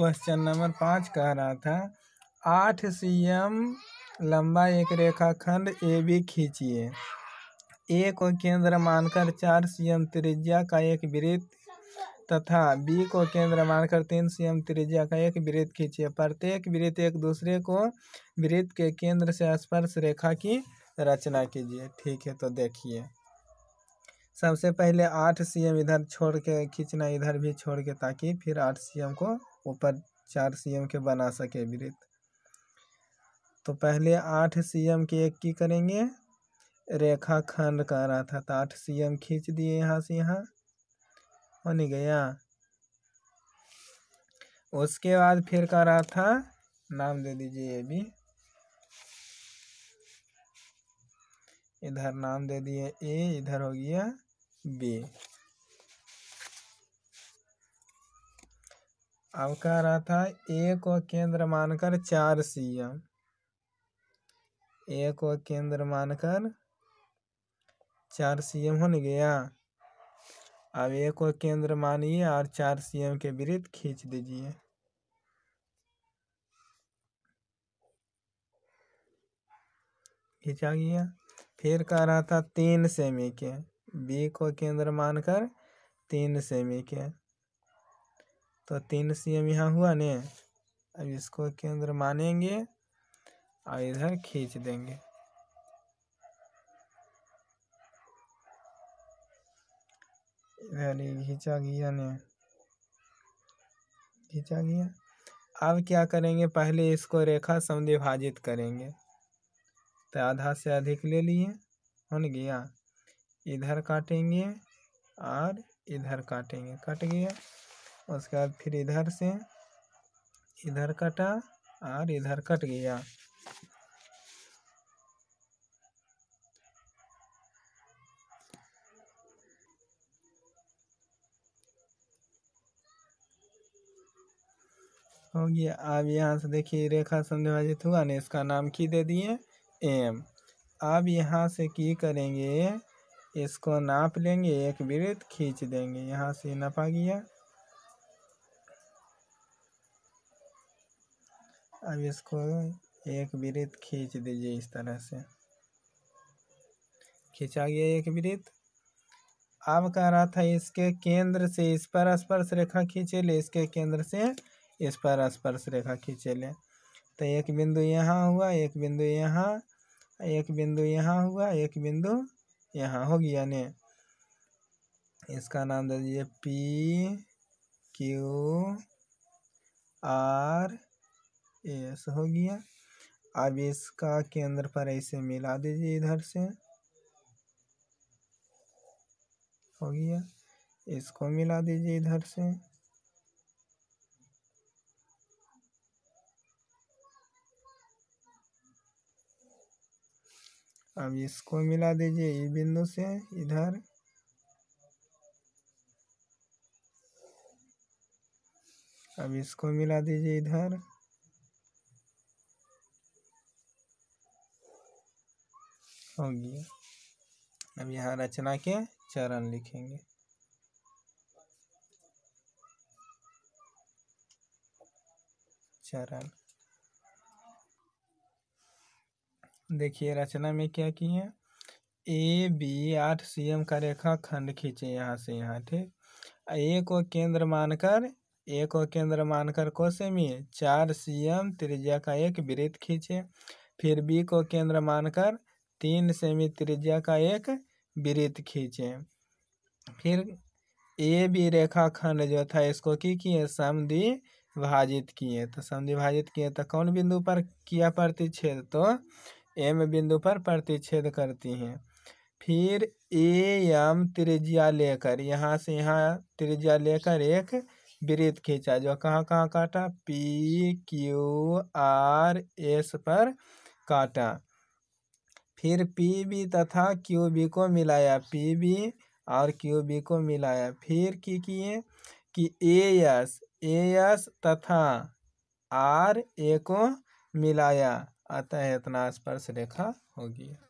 question number पाँच कह रहा था आठ सी एम लंबा एक रेखाखंड ए बी खींचिए ए को केंद्र मानकर चार सी एम त्रिज्या का एक वृत्त तथा बी को केंद्र मानकर तीन सी एम त्रिज्या का एक वृत्त खींचिए प्रत्येक वृत्त एक दूसरे को वृत्त के केंद्र से स्पर्श रेखा की रचना कीजिए ठीक है तो देखिए सबसे पहले आठ सी एम इधर छोड़ के खींचना इधर भी छोड़ के ताकि फिर आठ सी एम को ऊपर चार सी के बना सके वृत्त तो पहले आठ सी के एक की करेंगे रेखा खंड कर रहा था तो आठ सी खींच दिए यहाँ से यहाँ हो नहीं गया उसके बाद फिर कर रहा था नाम दे दीजिए ये भी इधर नाम दे दिए ए इधर हो गया बी अब कह रहा था ए को केंद्र मानकर चार सीएम ए को केंद्र मानकर चार सीएम हो नहीं गया अब ए को केंद्र मानिए और चार सीएम के विरुद्ध खींच दीजिए खींचा गया फिर कह रहा था तीन सेमी के बी को केंद्र मानकर तीन सेमी के तो तीन सी एम यहाँ हुआ ने अब इसको केंद्र मानेंगे और इधर खींच देंगे इधर खींचा गया ने खींचा गया अब क्या करेंगे पहले इसको रेखा समद्विभाजित करेंगे तो आधा से अधिक ले लिए होने गया इधर काटेंगे और इधर काटेंगे कट गया उसके बाद फिर इधर से इधर कटा और इधर कट गया हो गया अब यहाँ से देखिए रेखा संधिभाजित हुआ ने इसका नाम की दे दिए एम अब यहाँ से की करेंगे इसको नाप लेंगे एक वृत्त खींच देंगे यहाँ से नपा गया अब इसको एक वृत्त खींच दीजिए इस तरह से खींचा गया एक वृत्त अब कह रहा था इसके केंद्र से इस पर स्पर्श रेखा खींचे ले इसके केंद्र से इस पर स्पर्श रेखा खींचे ले तो एक बिंदु यहाँ हुआ एक बिंदु यहाँ एक बिंदु यहाँ हुआ एक बिंदु यहाँ हो गया ने इसका नाम दे दीजिए पी क्यू आर एस हो गया अब इसका केंद्र पर ऐसे मिला दीजिए इधर से हो गया इसको मिला दीजिए इधर से अब इसको मिला दीजिए ये बिंदु से इधर अब इसको मिला दीजिए इधर हो गया अब यहाँ रचना के चरण लिखेंगे चरण देखिए रचना में क्या की है ए बी आठ सी एम का रेखा खंड खींचे यहाँ से यहाँ ठीक ए को केंद्र मानकर ए को केंद्र मानकर को सेमी चार सी एम त्रिज्या का एक वृत्त खींचे फिर बी को केंद्र मानकर तीन सेमी त्रिज्या का एक वृत्त खींचें फिर ए भी रेखाखंड जो था इसको की किए समद्विभाजित किए तो विभाजित किए तो कौन बिंदु पर किया प्रतिच्छेद तो एम बिंदु पर प्रतिच्छेद करती हैं फिर ए एम त्रिज्या लेकर यहाँ से यहाँ त्रिज्या लेकर एक वृत्त खींचा जो कहाँ कहाँ काटा पी क्यू आर एस पर काटा फिर पी बी तथा क्यू बी को मिलाया पी बी और क्यू बी को मिलाया फिर की किए कि ए एस ए एस तथा आर ए को मिलाया अतः इतना स्पर्श रेखा होगी